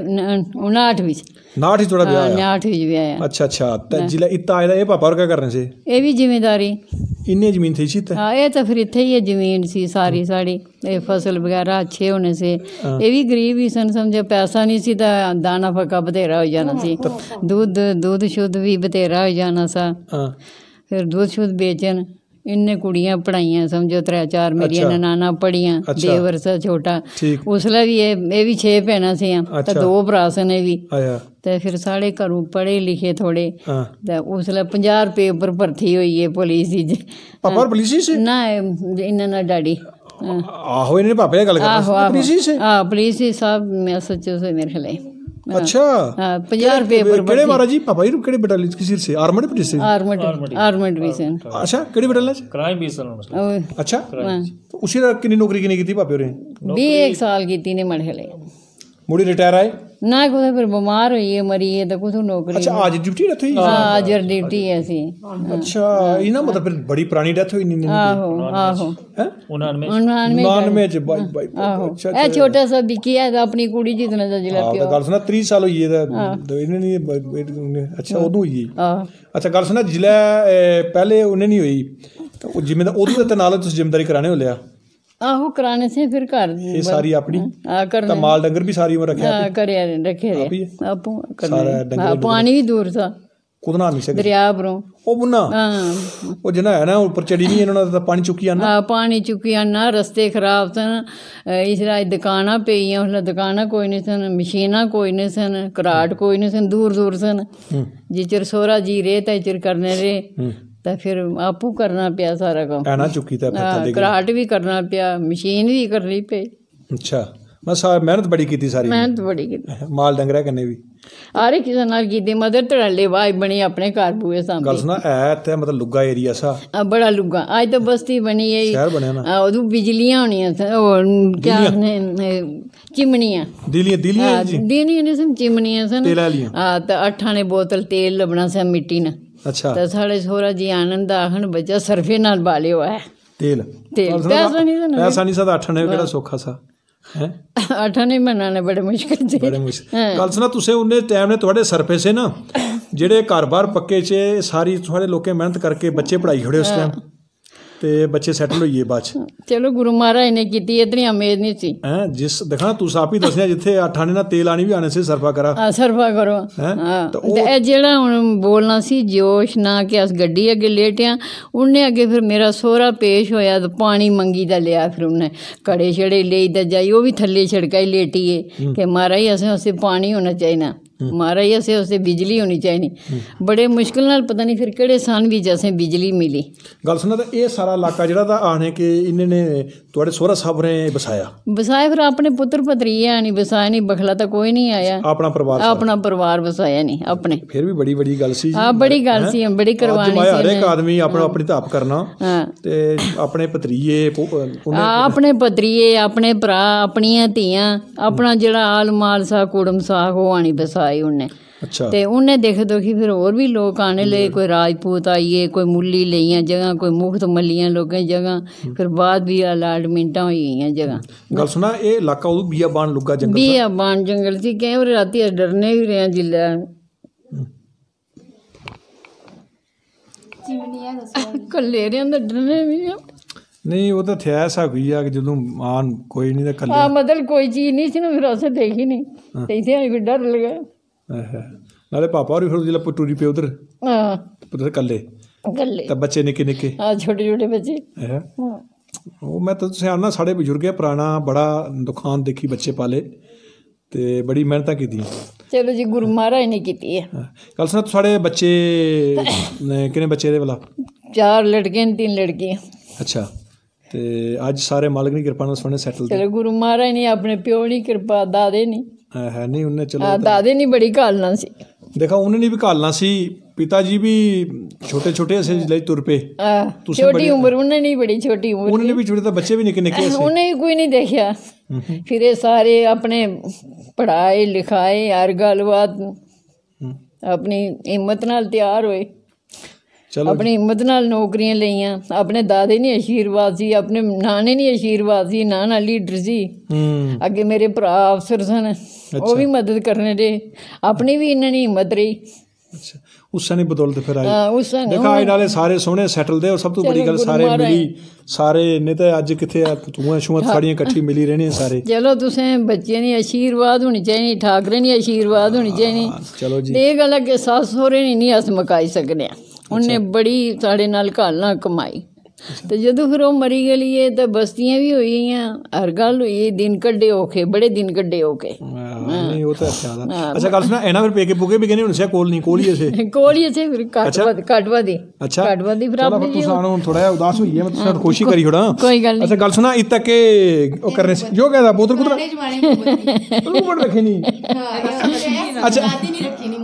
59 ਵਿੱਚ 59 ਵਿੱਚ ਤੁਹਾਡਾ ਵਿਆਹ ਆ 59 ਵਿੱਚ ਵਿਆਹ ਆ ਅੱਛਾ ਅੱਛਾ ਤਾਂ ਜਿਲਾ ਇੱਤਾ ਆਇਆ ਇਹ ਪਾਪਾ ਹੋਰ ਕੀ ਕਰਨੇ ਸੀ ਇਹ ਵੀ ਜ਼ਿੰਮੇਦਾਰੀ ਇੰਨੇ ਜ਼ਮੀਨ ਥੀ ਸੀ ਤਾਂ ਹਾਂ ਇਹ ਤਾਂ ਫਿਰ ਇੱਥੇ ਹੀ ਜ਼ਮੀਨ ਸੀ ਸਾਰੀ ਸਾੜੀ ਇਹ ਫਸਲ ਵਗੈਰਾ ਅੱਛੇ ਹੋਣੇ ਸੀ ਇਹ ਵੀ ਗਰੀਬ ਹੀ ਸਨ ਸਮਝੋ ਪੈਸਾ ਨਹੀਂ ਸੀ ਤਾਂ ਦਾਣਾ ਫੱਕਾ ਬਥੇਰਾ ਹੋ ਜਾਣਾ ਸੀ ਦੁੱਧ ਦੁੱਧ ਸ਼ੁੱਧ ਵੀ ਬਥੇਰਾ ਹੋ ਜਾਣਾ ਸਾ ਹਾਂ ਫਿਰ ਦੁੱਧ ਸ਼ੁੱਧ ਵੇਚਣ ਇੰਨੇ ਕੁੜੀਆਂ ਪੜਾਈਆਂ ਸਮਝੋ ਤਰੇ ਚਾਰ ਮੇਰੀਆਂ ਨਨਾਣਾ ਪੜੀਆਂ ਦੇਵਰ ਸਾ ਛੋਟਾ ਉਸਲਾ ਵੀ ਇਹ ਇਹ ਵੀ 6 ਭੈਣਾਂ ਸੀ ਤਾਂ ਦੋ ਭਰਾ ਸਨ ਇਹ ਵੀ ਤੇ ਫਿਰ ਸਾਰੇ ਘਰੋਂ ਪੜੇ ਲਿਖੇ ਥੋੜੇ ਤੇ ਉਸਲਾ 50 ਰੁਪਏ ਉੱਪਰ ਭਰਤੀ ਹੋਈ ਏ ਪੁਲਿਸ ਦੀ ਪਾਪਾ ਪੁਲਿਸ ਸੀ ਨਾ ਇਹਨਾਂ ਨਾਲ ਡਾੜੀ ਆਹੋ ਇਹਨੇ ਪਾਪੇ ਨਾਲ ਗੱਲ ਕਰਦਾ ਪੁਲਿਸ ਸੀ ਹਾਂ ਪੁਲਿਸ ਸੀ ਸਭ ਮੈਂ ਸੱਚੋ ਸੇ ਮੇਰੇ ਲਈ ਅੱਛਾ ਹਾਂ 50 ਰੁਪਏ ਪਰ ਕਿਹੜੇ ਮਹਾਰਾਜ ਜੀ ਪਾਪਾ ਜੀ ਕਿਹੜੇ ਬਟਾਲੀਅਨ ਕਿਸੇ ਸੇ ਆਰਮਡ ਪੁਲਿਸ ਸੇ ਆਰਮਡ ਆਰਮਡ ਵੀ ਸੇ ਅੱਛਾ ਕਿਹੜੀ ਬਟਾਲੀਅਨ ਚ ਕ੍ਰਾਈਮ ਵਿਸਨ ਅੱਛਾ ਤਾਂ ਉਸੇ ਦਾ ਕਿੰਨੀ ਨੌਕਰੀ ਕਿੰਨੀ ਕੀਤੀ ਪਾਪੇ ਹੋਰੇ 21 ਸਾਲ ਕੀਤੀ ਨੇ ਮੜਹਲੇ ਮੁੜੀ ਰਿਟਾਇਰ ਆਏ ਨਾ ਕੋਈ ਫਿਰ ਬਿਮਾਰ ਮਰੀ ਮਰੀਏ ਤਾਂ ਕੁਝ ਨੌਕਰੀ ਅੱਛਾ ਅੱਜ ਡਿਊਟੀ ਡੈਥ ਹੋਈ ਹਾਂ ਅੱਜ ਡਿਊਟੀ ਹੈ ਸੀ ਅੱਛਾ ਇਹ ਨਾ ਮਤਲਬ ਫਿਰ ਬੜੀ ਪੁਰਾਣੀ ਡੈਥ ਹੋਈ ਨਹੀਂ ਆਹੋ ਆਹੋ 99 99 ਚ ਬਾਈ ਬਾਈ ਅੱਛਾ ਇਹ ਛੋਟਾ ਸਾ ਵਿਕੀ ਹੈ ਆਪਣੀ ਕੁੜੀ ਜਿਤਨਾ ਦਾ ਜਿਲਾ ਪਿਓ ਗੱਲ ਸੁਣਾ 30 ਸਾਲ ਹੋਈ ਇਹਦਾ ਇਹਨੇ ਨਹੀਂ ਅੱਛਾ ਉਦੋਂ ਹੋਈ ਅੱਛਾ ਗੱਲ ਸੁਣਾ ਜਿਲਾ ਪਹਿਲੇ ਉਹਨੇ ਨਹੀਂ ਹੋਈ ਤਾਂ ਉਹ ਜਿੰਮੇਦਾਰ ਦਾ ਤੇ ਨਾਲ ਤੁਸੀਂ ਜ਼ਿੰਮੇਵਾਰੀ ਕਰਾਣੇ ਹੋ ਲਿਆ ਆਹੋ ਕਰਾਣੇ ਸੀ ਫਿਰ ਘਰ ਇਹ ਸਾਰੀ ਆਪਣੀ ਆ ਕਰ ਤਾਂ ਮਾਲ ਡੰਗਰ ਵੀ ਸਾਰੀ ਉਮਰ ਰੱਖਿਆ ਹਾਂ ਕਰਿਆ ਰੱਖੇ ਰਹੇ ਆਪੂ ਕਰ ਪਾਣੀ ਵੀ ਦੂਰ ਸਾ ਕੁਦਨਾ ਨਹੀਂ ਸਕਦੇ ਦਰਿਆ ਬਰੋਂ ਉਹ ਬੁਨਾ ਹਾਂ ਉਹ ਜਨਾ ਹੈ ਨਾ ਉੱਪਰ ਚੜੀ ਨਹੀਂ ਇਹਨਾਂ ਦਾ ਪਾਣੀ ਚੁੱਕੀ ਆਣਾ ਹਾਂ ਪਾਣੀ ਚੁੱਕੀ ਆਣਾ ਰਸਤੇ ਖਰਾਬ ਸਨ ਇਸ ਰਾਜ ਦੁਕਾਨਾਂ ਪਈਆਂ ਉਹਨਾਂ ਦੁਕਾਨਾਂ ਕੋਈ ਨਹੀਂ ਸਨ ਮਸ਼ੀਨਾਂ ਕੋਈ ਨਹੀਂ ਸਨ ਕਰਾਟ ਕੋਈ ਨਹੀਂ ਸਨ ਦੂਰ ਦੂਰ ਸਨ ਜਿਚਰ ਸੋਰਾ ਜੀ ਰੇ ਤਾਂ ਚਿਰ ਕਰਨੇ ਰੇ ਤਾਂ ਫਿਰ ਆਪੂ ਕਰਨਾ ਪਿਆ ਸਾਰਾ ਕੰਮ ਐਨਾ ਚੁੱਕੀ ਤਾਂ ਪਤਾ ਦੇ ਕਰਾਟ ਵੀ ਕਰਨਾ ਪਿਆ ਮਸ਼ੀਨ ਵੀ ਕਰਨੀ ਪਈ ਅੱਛਾ ਮੈਂ ਸਾਰ ਮਿਹਨਤ ਬੜੀ ਕੀਤੀ ਸਾਰੀ ਮਿਹਨਤ ਬੜੀ ਕੀਤੀ ਮਾਲ ਡੰਗਰਾ ਕੰਨੇ ਵੀ ਆਰੇ ਕਿਸੇ ਨਾਲ ਕੀਤੀ ਮਦਰ ਧੜਲੇ ਵਾਈ ਬਣੀ ਆਪਣੇ ਘਰ ਬੂਏ ਸਾਹਮਣੇ ਗੱਲ ਸੁਣਾ ਐ ਤੇ ਮਤਲਬ ਲੁੱਗਾ ਏਰੀਆ ਸਾ ਆ ਬੜਾ ਲੁੱਗਾ ਅੱਜ ਤਾਂ ਬਸਤੀ ਬਣੀ ਹੈ ਸ਼ਹਿਰ ਬਣਿਆ ਨਾ ਉਦੋਂ ਬਿਜਲੀਆਂ ਹੋਣੀਆਂ ਉਹ ਕੀ ਨੇ ਚਿਮਣੀਆਂ ਦਿਲੀਆਂ ਦਿਲੀਆਂ ਜੀ ਦਿਲੀਆਂ ਨੇ ਸਮ ਚਿਮਣੀਆਂ ਸਨ ਤੇਲ ਵਾਲੀਆਂ ਆ ਤਾਂ ਅਠਾਂ ਨੇ ਬੋਤਲ ਤੇਲ ਲਬਣਾ ਸਾ ਮਿੱਟੀ ਨਾਲ अच्छा तर साढ़े छोरा जी आनंद आखन बच्चा ਨਾਲ ਬਾਲਿਓ ਹੈ ਤੇਲ ਤੇਲ ਪੈਸਾ ਨਹੀਂ ਸਨ ਪੈਸਾ ਨਹੀਂ ਸਦਾ था ਕਿਹੜਾ ਸੋਖਾ ਸਾ ਹੈ ਆਠਾ ਨਹੀਂ ਨੇ ਬੜੇ ਮੁਸ਼ਕਲ ਜੀ ਬੜੇ ਮੁਸ਼ਕਲ ਕੱਲ ਸੁਣਾ ਤੁਸੀਂ ਉਹਨੇ ਟਾਈਮ ਨੇ ਤੁਹਾਡੇ ਸਰਫੇ ਸੇ ਨਾ ਜਿਹੜੇ ਘਰ-ਬਾਰ ਪੱਕੇ 'ਚ ਸਾਰੀ ਤੁਹਾਡੇ ਲੋਕੇ ਮਿਹਨਤ ਕਰਕੇ ਬੱਚੇ ਪੜਾਈ ਖੜੇ ਉਸ ਟਾਈਮ ਤੇ ਬੱਚੇ ਸੈਟਲ ਹੋਈਏ ਬਾਅਦ ਚ ਚਲੋ ਗੁਰੂ ਮਹਾਰਾਜ ਨੇ ਕੀਤੀ ਇਤਨੀ ਅਮੇਜ਼ ਨਹੀਂ ਸੀ ਹੈ ਜਿਸ ਦਿਖਾ ਤੂੰ ਸਾਪੀ ਹੀ ਦੱਸਿਆ ਜਿੱਥੇ ਆਠਾਂ ਨੇ ਨਾ ਤੇਲ ਆਣੀ ਵੀ ਆਣੇ ਸੀ ਸਰਫਾ ਕਰਾ ਹਾਂ ਸਰਫਾ ਕਰੋ ਹਾਂ ਤੇ ਇਹ ਜਿਹੜਾ ਹੁਣ ਬੋਲਣਾ ਸੀ ਜੋਸ਼ ਨਾ ਕਿ ਅਸ ਗੱਡੀ ਅੱਗੇ ਲੇਟਿਆ ਉਹਨੇ ਅੱਗੇ ਫਿਰ ਮੇਰਾ ਸੋਹਰਾ ਪੇਸ਼ ਹੋਇਆ ਤੇ ਪਾਣੀ ਮੰਗੀ ਦਾ ਲਿਆ ਫਿਰ ਉਹਨੇ ਕੜੇ ਛੜੇ ਲਈ ਦਜਾਈ ਜਾਈ ਉਹ ਵੀ ਥੱਲੇ ਛੜਕਾਈ ਲੇਟੀਏ ਕਿ ਮਹਾਰਾਜ ਅਸੇ ਉਸੇ ਪਾਣੀ ਹੋਣਾ ਚਾਹੀਦਾ ਮਾਰਾ ਹੀ ਅਸੇ ਉਸੇ ਬਿਜਲੀ ਹੋਣੀ ਚਾਹੀਦੀ ਬੜੇ ਮੁਸ਼ਕਲ ਨਾਲ ਪਤਾ ਨਹੀਂ ਫਿਰ ਕਿਹੜੇ ਸਾਲ ਵੀ ਜਿਵੇਂ ਬਿਜਲੀ ਮਿਲੀ ਗੱਲ ਸੁਣਾ ਤਾਂ ਇਹ ਸਾਰਾ ਇਲਾਕਾ ਜਿਹੜਾ ਦਾ ਆਣੇ ਕਿ ਇਹਨੇ ਨੇ ਤੁਹਾਡੇ ਸੋਹਰਾ ਸਾਹਿਬ ਨੇ ਬਸਾਇਆ ਬਸਾਇਆ ਫਿਰ ਆਪਣੇ ਪੁੱਤਰ ਪਤਰੀ ਆ ਨਹੀਂ ਬਸਾਇਆ ਨਹੀਂ ਬਖਲਾ ਤਾਂ ਕੋਈ ਨਹੀਂ ਆਇਆ ਆਪਣਾ ਪਰਿਵਾਰ ਆਪਣਾ ਪਰਿਵਾਰ ਬਸਾਇਆ ਨਹੀਂ ਆਪਣੇ ਫਿਰ ਵੀ ਬੜੀ ਬੜੀ ਗੱਲ ਸੀ ਹਾਂ ਬੜੀ ਗੱਲ ਸੀ ਬੜੀ ਕਰਵਾਣੀ ਸੀ ਹਰੇਕ ਆਦਮੀ ਆਪਣਾ ਆਪਣੀ ਤਾਂ ਕਰਨਾ ਤੇ ਆਪਣੇ ਪਤਰੀਏ ਉਹਨੇ ਆਪਣੇ ਪਤਰੀਏ ਆਪਣੇ ਭਰਾ ਆਪਣੀਆਂ ਧੀਆਂ ਆਪਣਾ ਜਿਹੜਾ ਆਲ ਮਾਲ ਸਾ ਕੁੜਮ ਸਾ ਉਹ ਆਣੀ ਵਸਾਇਆ ਲਾਈ ਉਹਨੇ ਤੇ ਉਹਨੇ ਦੇਖੇ ਦੋਖੀ ਫਿਰ ਹੋਰ ਵੀ ਲੋਕ ਆਣੇ ਲਏ ਕੋਈ ਰਾਜਪੂਤ ਆਈਏ ਕੋਈ ਮੁੱਲੀ ਲਈਆਂ ਜਗ੍ਹਾ ਕੋਈ ਮੁਖਤ ਮੱਲੀਆਂ ਲੋਕਾਂ ਜਗ੍ਹਾ ਫਿਰ ਬਾਦ ਵੀ ਅਲਾਡ ਮਿੰਟਾਂ ਹੋਈਆਂ ਜਗ੍ਹਾ ਗੱਲ ਸੁਣਾ ਇਹ ਇਲਾਕਾ ਉਹ ਬੀਆਬਾਨ ਲੁੱਗਾ ਜੰਗਲ ਬੀਆਬਾਨ ਜੰਗਲ ਸੀ ਕਹੇ ਉਹ ਰਾਤੀ ਡਰਨੇ ਹੀ ਰਿਆਂ ਜਿੱਲਾ ਕੱਲੇ ਰਿਆਂ ਦਾ ਡਰਨੇ ਵੀ ਨਹੀਂ ਉਹ ਤਾਂ ਥਿਆ ਸਾ ਕੋਈ ਆ ਕਿ ਜਦੋਂ ਮਾਂ ਕੋਈ ਨਹੀਂ ਤਾਂ ਕੱਲੇ ਆ ਮਤਲਬ ਕੋਈ ਚੀਜ਼ ਨਹੀਂ ਸੀ ਨਾ ਫਿਰ ਉਸੇ ਦੇਖੀ ਨਹੀਂ ਤੇ ਇਥੇ ਆ ਵੀ ਡਰ ਲੱਗਾ ਨਾਲੇ ਪਾਪਾ ਹੋਰ ਫਿਰ ਜਿਲਾ ਪਟੂਰੀ ਪੇ ਉਧਰ ਹਾਂ ਪਤਾ ਕੱਲੇ ਕੱਲੇ ਤਾਂ ਬੱਚੇ ਨਿੱਕੇ ਨਿੱਕੇ ਹਾਂ ਛੋਟੇ ਛੋਟੇ ਬੱਚੇ ਹਾਂ ਉਹ ਮੈਂ ਤਾਂ ਤੁਸੀਂ ਆਣਾ ਸਾਡੇ ਬਜ਼ੁਰਗ ਹੈ ਪੁਰਾਣਾ ਬੜਾ ਦੁਕਾਨ ਦੇਖੀ ਬੱਚੇ ਪਾਲੇ ਤੇ ਬੜੀ ਮਿਹਨਤਾਂ ਕੀਤੀਆਂ ਚਲੋ ਜੀ ਗੁਰੂ ਮਹਾਰਾਜ ਨੇ ਕੀਤੀ ਹੈ ਕੱਲ ਸਨ ਸਾਡੇ ਬੱਚੇ ਕਿੰਨੇ ਬੱਚੇ ਦੇ ਵਾਲਾ ਚਾਰ ਲੜਕੇ ਨੇ ਤਿੰਨ ਲੜਕੀਆਂ ਅੱਛਾ ਤੇ ਅੱਜ ਸਾਰੇ ਮਾਲਕ ਦੀ ਕਿਰਪਾ ਨਾਲ ਸੋਨੇ ਸੈਟਲ ਤੇ ਗੁਰੂ ਮਹਾਰਾਜ ਨੇ ਆਪਣੇ ਪਿਓ ਦੀ ਕਿਰਪਾ ਦਾਦੇ ਨਹੀਂ ਹੈ ਨਹੀਂ ਉਹਨੇ ਚਲੋ ਦਾਦੇ ਨਹੀਂ ਬੜੀ ਕਾਲਣਾ ਸੀ ਦੇਖਾ ਉਹਨੇ ਨਹੀਂ ਵੀ ਕਾਲਣਾ ਸੀ ਪਿਤਾ ਜੀ ਵੀ ਛੋਟੇ ਛੋਟੇ ਸੇ ਲਈ ਤੁਰ ਪੇ ਛੋਟੀ ਉਮਰ ਉਹਨੇ ਨਹੀਂ ਬੜੀ ਛੋਟੀ ਉਮਰ ਉਹਨੇ ਵੀ ਛੋਟੇ ਤਾਂ ਬੱਚੇ ਵੀ ਨਿੱਕੇ ਨਿੱਕੇ ਸੀ ਉਹਨੇ ਕੋਈ ਨਹੀਂ ਦੇਖਿਆ ਫਿਰ ਇਹ ਸਾਰੇ ਆਪਣੇ ਪੜਾਏ ਲਿਖਾਏ ਹਰ ਗੱਲਬਾਤ ਆਪਣੀ ਹਿੰਮਤ ਨਾਲ ਤਿਆਰ ਹੋਏ ਆਪਣੀ ਹਿੰਮਤ ਨਾਲ ਨੌਕਰੀਆਂ ਲਈਆਂ ਆਪਣੇ ਦਾਦੇ ਨੇ ਅਸ਼ੀਰਵਾਦ ਜੀ ਆਪਣੇ ਨਾਨੇ ਨੇ ਅਸ਼ੀਰਵਾਦ ਸੀ ਨਾਨਾ ਲੀਡਰ ਸੀ ਅੱਗੇ ਮੇਰੇ ਭਰਾ ਅਫਸਰ ਸਨ ਉਹ ਵੀ ਮਦਦ ਕਰਨੇ ਦੇ ਆਪਣੀ ਵੀ ਇਹਨਾਂ ਨੇ ਹਿੰਮਤ ਰਹੀ ਅੱਛਾ ਉਸਾਂ ਨੇ ਬਦੌਲਤ ਫਿਰ ਆਈ ਹਾਂ ਉਸਾਂ ਨੇ ਦੇਖਾ ਨਾਲੇ ਸਾਰੇ ਸੋਹਣੇ ਸੈਟਲ ਦੇ ਔਰ ਸਭ ਤੋਂ ਵੱਡੀ ਗੱਲ ਸਾਰੇ ਮਿਲੀ ਸਾਰੇ ਨੇ ਤਾਂ ਅੱਜ ਕਿੱਥੇ ਆ ਤੂਆਂ ਸ਼ੂਆਂ ਖੜੀਆਂ ਇਕੱਠੀ ਮਿਲੀ ਰਹਿਣੇ ਸਾਰੇ ਚਲੋ ਤੁਸੀਂ ਬੱਚਿਆਂ ਦੀ ਅਸ਼ੀਰਵਾਦ ਹੋਣੀ ਚਾਹੀਦੀ ਠਾਕਰੇ ਦੀ ਅਸ਼ੀਰਵਾਦ ਹੋਣੀ ਚਾਹੀਦੀ ਚਲੋ ਜੀ ਇਹ ਗੱਲ ਅੱਗੇ ਕਿ ਸੱਸ ਸੋਹਰੇ ਨਹੀਂ ਨਹੀਂ ਅਸ ਮਕਾਈ ਸਕਨੇ ਆ ਉਹਨੇ ਬੜੀ ਸਾਡੇ ਨਾਲ ਘਾਲਣਾ ਕਮਾਈ ਤੇ ਜਦੋਂ ਫਿਰ ਉਹ ਮਰੀ ਗਈ ਇਹ ਤਾਂ ਬਸਤੀਆਂ ਵੀ ਹੋਈਆਂ ਹਰ ਗੱਲ ਹੋਈ ਦਿਨ ਕੱਢੇ ਔਖੇ ਬੜੇ ਦਿਨ ਕੱਢੇ ਔਖੇ ਨਹੀਂ ਉਹ ਤਾਂ ਅੱਛਾ ਦਾ ਅੱਛਾ ਗੱਲ ਸੁਣਾ ਇਹਨਾਂ ਫਿਰ ਪੇਕੇ ਪੁਕੇ ਵੀ ਕਹਿੰਦੇ ਹੁਣ ਸਿਆ ਕੋਲ ਨਹੀਂ ਕੋਲ ਹੀ ਅਸੇ ਕੋਲ ਹੀ ਅਸੇ ਫਿਰ ਕਟਵਾ ਕਟਵਾ ਦੀ ਅੱਛਾ ਕਟਵਾ ਦੀ ਫਿਰ ਆਪਨੇ ਜੀ ਸਾਨੂੰ ਥੋੜਾ ਜਿਹਾ ਉਦਾਸ ਹੋਈ ਹੈ ਮੈਂ ਤੁਹਾਨੂੰ ਖੁਸ਼ੀ ਕਰੀ ਥੋੜਾ ਕੋਈ ਗੱਲ ਨਹੀਂ ਅੱਛਾ ਗੱਲ ਸੁਣਾ ਇਤ ਤੱਕ ਉਹ ਕਰਨੇ ਜੋ ਕਹਦਾ ਬੋਤਲ ਕੁਤਰਾ ਉਹ ਬੜ ਰੱਖੀ ਨਹੀਂ ਅੱਛਾ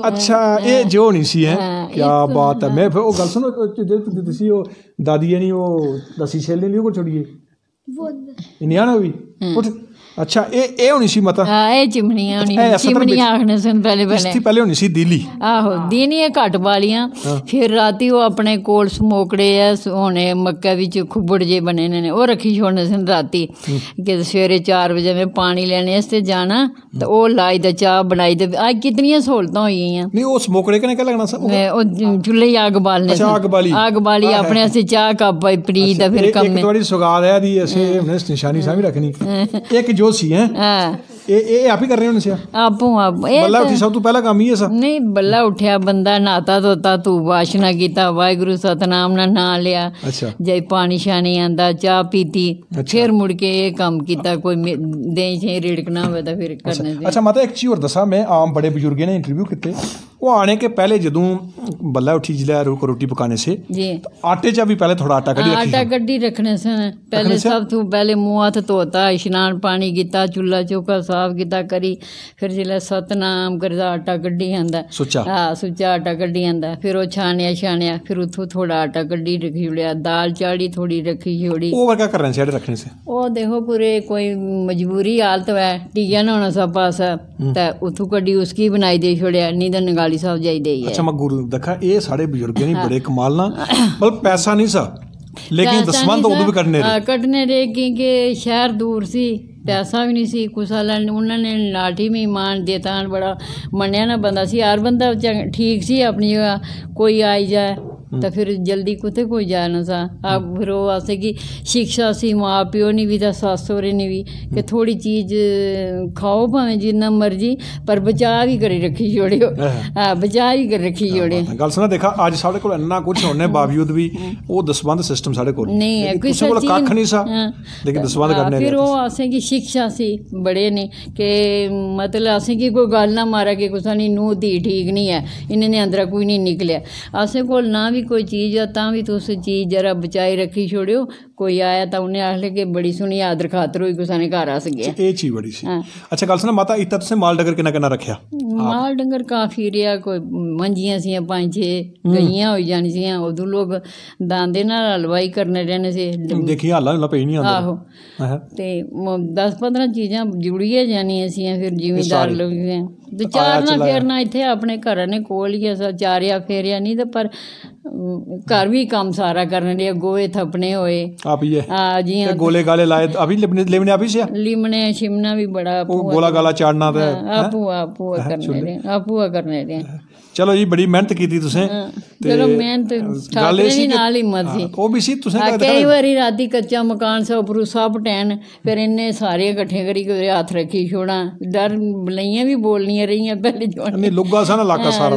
ਅੱਛਾ ਇਹ ਜੋ ਨਹੀਂ ਸੀ ਹੈ ਕੀ ਬਾਤ ਹੈ ਮੈਂ ਫਿਰ ਉਹ ਗੱਲ ਸੁਣੋ ਜਿਹੜੀ ਤੁਸੀਂ ਉਹ ਦਾਦੀ ਜਾਨੀ ਉਹ ਉਹ ਦਸੀ ਛੇਲੇ ਨਹੀਂ ਕੋ ਛੜੀਏ ਵੋ ਇਨਿਆਣਾ ਵੀ ਉੱਠ अच्छा ए ए होनी सी मता हां ए चिमनी अच्छा, होनी चिमनी आखने से पहले पहले इसकी पहले होनी सी दीली आहो हाँ। दीनी है घट्ट बालियां हाँ। फिर राती वो अपने कोल स्मोकड़े है होने मक्का विच खुबड़ जे बने ने ओह् रखी छोड़ने सन राती हम्म। के सवेरे 4 बजे में पानी लेने से जाना तो ओह् हम्म। लाई ते चाय बनाई दे आज कितनी कितनियां हो गई गेइयां नहीं ओह् स्मोकड़े कने केह् लगना ओह् चुल्ले चूल्हे आग बालने अच्छा, आग बाली आग बाली हाँ, अपने से चाय कप पी दे अच्छा, फिर कम कम्मे थोड़ी सुगा दे दी ऐसे निशानी सामी रखनी एक जो हीरो ਸੀ ਹੈ ਇਹ ਇਹ ਆਪ ਹੀ ਕਰ ਰਹੇ ਹੋ ਨਸੀਆ ਆਪੋ ਆਪ ਇਹ ਬੱਲਾ ਉੱਠੀ ਸਭ ਤੋਂ ਪਹਿਲਾ ਕੰਮ ਹੀ ਐਸਾ ਨਹੀਂ ਬੱਲਾ ਉੱਠਿਆ ਬੰਦਾ ਨਾਤਾ ਧੋਤਾ ਤੂੰ ਵਾਸ਼ਨਾ ਕੀਤਾ ਵਾਹਿਗੁਰੂ ਸਤਨਾਮ ਨਾਲ ਨਾ ਲਿਆ ਜੇ ਪਾਣੀ ਸ਼ਾਨੀ ਆਂਦਾ ਚਾਹ ਪੀਤੀ ਫਿਰ ਮੁੜ ਕੇ ਇਹ ਕੰਮ ਕੀਤਾ ਕੋਈ ਦੇਂ ਛੇ ਰਿੜਕਣਾ ਹੋਵੇ ਤਾਂ ਫਿਰ ਕਰਨਾ ਅੱਛਾ ਮਾਤਾ ਇੱਕ ਚੀਜ਼ ਹੋਰ ਦੱਸਾਂ ਮੈਂ ਆਮ ਬੜੇ ਬਜ਼ੁਰਗੇ ਨੇ ਇੰਟਰਵਿਊ ਕੀਤੇ ਉਹ ਆਣੇ ਕੇ ਪਹਿਲੇ ਜਦੋਂ ਬੱਲਾ ਉੱਠੀ ਜਿਲਾ ਰੋ ਰੋਟੀ ਪਕਾਣੇ ਸੇ ਜੀ ਆਟੇ ਚਾ ਵੀ ਪਹਿਲੇ ਥੋੜਾ ਆਟਾ ਕੱਢੀ ਰੱਖੀ ਆਟਾ ਕੱਢੀ ਰੱਖਣੇ ਸੇ ਪਹਿਲੇ ਸਭ ਤੋਂ ਪਹਿਲੇ ਮੂੰਹ ਹੱਥ ਧੋਤਾ ਇਸ਼ਨਾਨ ਪਾਣੀ ਕੀਤਾ ਚੁੱਲਾ ਚੋਕਾ ਸਾਫ ਕੀਤਾ ਕਰੀ ਫਿਰ ਜਿਲਾ ਸਤਨਾਮ ਕਰਦਾ ਆਟਾ ਕੱਢੀ ਆਂਦਾ ਸੁੱਚਾ ਹਾਂ ਸੁੱਚਾ ਆਟਾ ਕੱਢੀ ਆਂਦਾ ਫਿਰ ਉਹ ਛਾਣਿਆ ਛਾਣਿਆ ਫਿਰ ਉਥੋਂ ਥੋੜਾ ਆਟਾ ਕੱਢੀ ਰੱਖੀ ਹੋੜਿਆ ਦਾਲ ਚਾੜੀ ਥੋੜੀ ਰੱਖੀ ਹੋੜੀ ਉਹ ਵਰਗਾ ਕਰ ਰਹੇ ਸੀ ਰੱਖਣੇ ਸੇ ਉਹ ਦੇਖੋ ਪੂਰੇ ਕੋਈ ਮਜਬੂਰੀ ਹਾਲਤ ਹੈ ਟੀਆ ਨਾ ਹੋਣਾ ਸਭ ਪਾਸ ਤਾਂ ਉਥੋਂ ਕੱਢੀ ਉਸ ਕੀ ਬਣਾਈ ਦੇ ਛੋੜਿਆ ਨਹੀਂ ਤਾਂ ਬਾਲੀ ਸਾਹਿਬ ਜਾਈਦੇ ਹੀ ਹੈ ਅੱਛਾ ਮੈਂ ਗੁਰੂ ਦੇਖਾ ਇਹ ਸਾਡੇ ਬਜ਼ੁਰਗ ਨਹੀਂ ਬੜੇ ਕਮਾਲ ਨਾਲ ਮਤਲਬ ਪੈਸਾ ਨਹੀਂ ਸਾ ਲੇਕਿਨ ਦਸਮੰਦ ਉਹ ਵੀ ਕੱਢਨੇ ਰਹੇ ਕੱਢਨੇ ਰਹੇ ਕਿਉਂਕਿ ਸ਼ਹਿਰ ਦੂਰ ਸੀ ਪੈਸਾ ਵੀ ਨਹੀਂ ਸੀ ਕੁਸਾ ਲੈਣ ਨੂੰ ਉਹਨਾਂ ਨੇ ਲਾਠੀ ਵੀ ਮਾਨ ਦਿੱਤਾ ਬੜਾ ਮੰਨਿਆ ਨਾ ਬੰਦਾ ਸੀ ਹਰ ਬੰਦਾ ਠੀਕ ਸੀ ਆਪਣੀ ਕੋਈ ਆਈ ਜਾਏ ਤਾਂ ਫਿਰ ਜਲਦੀ ਕੁਤੇ ਕੋਈ ਜਾਣਾ ਸਾ ਆ ਫਿਰ ਉਹ ਆਸੇ ਕਿ ਸਿੱਖਿਆ ਸੀ ਮਾਂ ਪਿਓ ਨਹੀਂ ਵੀ ਤਾਂ ਸੱਸ ਸੋਰੇ ਨਹੀਂ ਵੀ ਕਿ ਥੋੜੀ ਚੀਜ਼ ਖਾਓ ਭਾਵੇਂ ਜਿੰਨਾ ਮਰਜੀ ਪਰ ਬਚਾ ਵੀ ਕਰੇ ਰੱਖੀ ਜੋੜਿਓ ਹਾਂ ਬਚਾ ਹੀ ਕਰ ਰੱਖੀ ਜੋੜੇ ਗੱਲ ਸੁਣਾ ਦੇਖਾ ਅੱਜ ਸਾਡੇ ਕੋਲ ਇੰਨਾ ਕੁਝ ਹੋਣੇ ਬਾਵਜੂਦ ਵੀ ਉਹ ਦਸਵੰਦ ਸਿਸਟਮ ਸਾਡੇ ਕੋਲ ਨਹੀਂ ਹੈ ਕਿਸੇ ਕੋਲ ਕੱਖ ਨਹੀਂ ਸਾ ਲੇਕਿਨ ਦਸਵੰਦ ਕਰਨੇ ਫਿਰ ਉਹ ਆਸੇ ਕਿ ਸਿੱਖਿਆ ਸੀ ਬੜੇ ਨੇ ਕਿ ਮਤਲਬ ਆਸੇ ਕਿ ਕੋਈ ਗੱਲ ਨਾ ਮਾਰਾ ਕਿ ਕੁਸਾਨੀ ਨੂੰ ਦੀ ਠੀਕ ਨਹੀਂ ਹੈ ਇਹਨਾਂ ਨੇ ਅੰਦਰ ਕੋਈ ਨਹੀਂ ਨਿਕਲਿਆ ਆਸੇ ਕੋਲ ਨਾ ਵੀ ਕੋਈ ਚੀਜ਼ ਆ ਤਾਂ ਵੀ ਉਸ ਚੀਜ਼ ਜਰਾ ਬਚਾਈ ਰੱਖੀ ਛੋੜਿਓ ਕੋਈ ਆਇਆ ਤਾਂ ਉਹਨੇ ਆਖ ਲੈ ਕੇ ਬੜੀ ਸੁਣੀ ਆਦਰ ਖਾਤਰ ਹੋਈ ਕੋਸਾਂ ਨੇ ਘਰ ਆ ਸਕਿਆ ਇਹ ਚੀਜ਼ ਬੜੀ ਸੀ ਅੱਛਾ ਗੱਲ ਸੁਣਾ ਮਾਤਾ ਇੱਥੇ ਤੁਸੀਂ ਮਾਲ ਡੰਗਰ ਕਿੰਨਾ ਕਿੰਨਾ ਰੱਖਿਆ ਮਾਲ ਡੰਗਰ ਕਾਫੀ ਰਿਆ ਕੋਈ ਮੰਜੀਆਂ ਸੀ ਪੰਜ ਛੇ ਗਈਆਂ ਹੋਈ ਜਾਣੀ ਸੀ ਉਦੋਂ ਲੋਕ ਦਾੰਦੇ ਨਾਲ ਹਲਵਾਈ ਕਰਨੇ ਰਹਿਣੇ ਸੀ ਦੇਖੀ ਹਾਲਾ ਨਾ ਪਈ ਨਹੀਂ ਆਂਦਾ ਆਹੋ ਤੇ 10 15 ਚੀਜ਼ਾਂ ਜੁੜੀਆਂ ਜਾਣੀਆਂ ਸੀ ਫਿਰ ਜ਼ਿਮੀਦਾਰ ਦੋ ਚਾਰ ਨਾ ਫੇਰਨਾ ਇੱਥੇ ਆਪਣੇ ਘਰਾਂ ਨੇ ਕੋਲ ਹੀ ਅਸਾਂ ਚਾਰਿਆ ਫੇਰਿਆ ਨਹੀਂ ਤੇ ਪਰ घर भी काम सारा करने लिया गोए थपने होए आप ही जी गोले गाले लाए अभी लिमने लिमने आप से लिमने शिमना भी बड़ा गोला गाला चाड़ना था आपू आपू करने दे आपू करने दे ਚਲੋ ਜੀ ਬੜੀ ਮਿਹਨਤ ਕੀਤੀ ਤੁਸੀਂ ਤੇ ਚਲੋ ਮਿਹਨਤ ਗੱਲ ਇਹ ਨਾਲ ਹੀ ਮਰਜ਼ੀ ਉਹ ਵੀ ਸੀ ਤੁਸੀਂ ਕਹਿੰਦੇ ਕਈ ਵਾਰੀ ਰਾਤੀ ਕੱਚਾ ਮਕਾਨ ਸਭ ਉਪਰੂ ਸਭ ਟੈਨ ਫਿਰ ਇੰਨੇ ਸਾਰੇ ਇਕੱਠੇ ਕਰੀ ਕੇ ਹੱਥ ਰੱਖੀ ਛੋੜਾਂ ਡਰ ਬਲਈਆਂ ਵੀ ਬੋਲਣੀਆਂ ਰਹੀਆਂ ਪਹਿਲੇ ਜੋਣ ਨਹੀਂ ਲੁੱਗਾ ਸਾਰਾ ਇਲਾਕਾ ਸਾਰਾ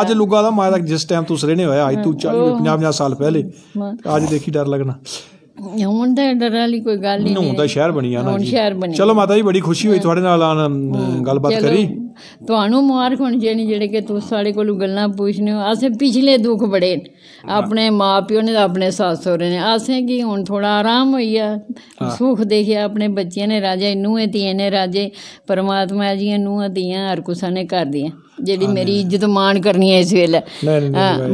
ਅੱਜ ਲੁੱਗਾ ਦਾ ਮਾਇਆ ਜਿਸ ਟਾਈਮ ਤੂੰ ਸਰੇਣੇ ਹੋਇਆ ਅੱਜ ਤੂੰ 40 50 50 ਸਾਲ ਪਹਿਲੇ ਅੱਜ ਦੇਖੀ ਡਰ ਲੱਗਣਾ ਹੁਣ ਤਾਂ ਡਰ ਵਾਲੀ ਕੋਈ ਗੱਲ ਨਹੀਂ ਹੁਣ ਤਾਂ ਸ਼ਹਿਰ ਬਣੀ ਆ ਨਾ ਜੀ ਚਲੋ ਮਾਤਾ ਜੀ ਬੜੀ ਖੁਸ਼ੀ ਹੋਈ ਤੁਹਾਡੇ ਨਾਲ ਗੱਲਬਾਤ ਕਰੀ ਤੁਹਾਨੂੰ ਮਾਰ ਖੁੰਝੇ ਨੇ ਜਿਹੜੇ ਕਿ ਤੁਸੀਂ ਸਾਡੇ ਕੋਲੋਂ ਗੱਲਾਂ ਪੁੱਛਨੇ ਹੋ ਅਸੀਂ ਪਿਛਲੇ ਦੁੱਖ ਬੜੇ ਆਪਣੇ ਮਾਪਿਓ ਨੇ ਆਪਣੇ ਸੱਸ ਸੋਰੇ ਨੇ ਅਸੀਂ ਕੀ ਹੁਣ ਥੋੜਾ ਆਰਾਮ ਹੋਈਆ ਸੁਖ ਦੇਖਿਆ ਆਪਣੇ ਬੱਚਿਆਂ ਨੇ ਰਾਜਾ ਇਹ ਧੀਆਂ ਨੇ ਰਾਜੇ ਪਰਮਾਤਮਾ ਜੀਆਂ ਨੂੰਹ ਧੀਆਂ ਹਰ ਕੁਸਾ ਨੇ ਕਰ ਦੀਆਂ ਜਿਹੜੀ ਮੇਰੀ ਇੱਜ਼ਤ ਮਾਣ ਕਰਨੀ ਹੈ ਇਸ ਵੇਲੇ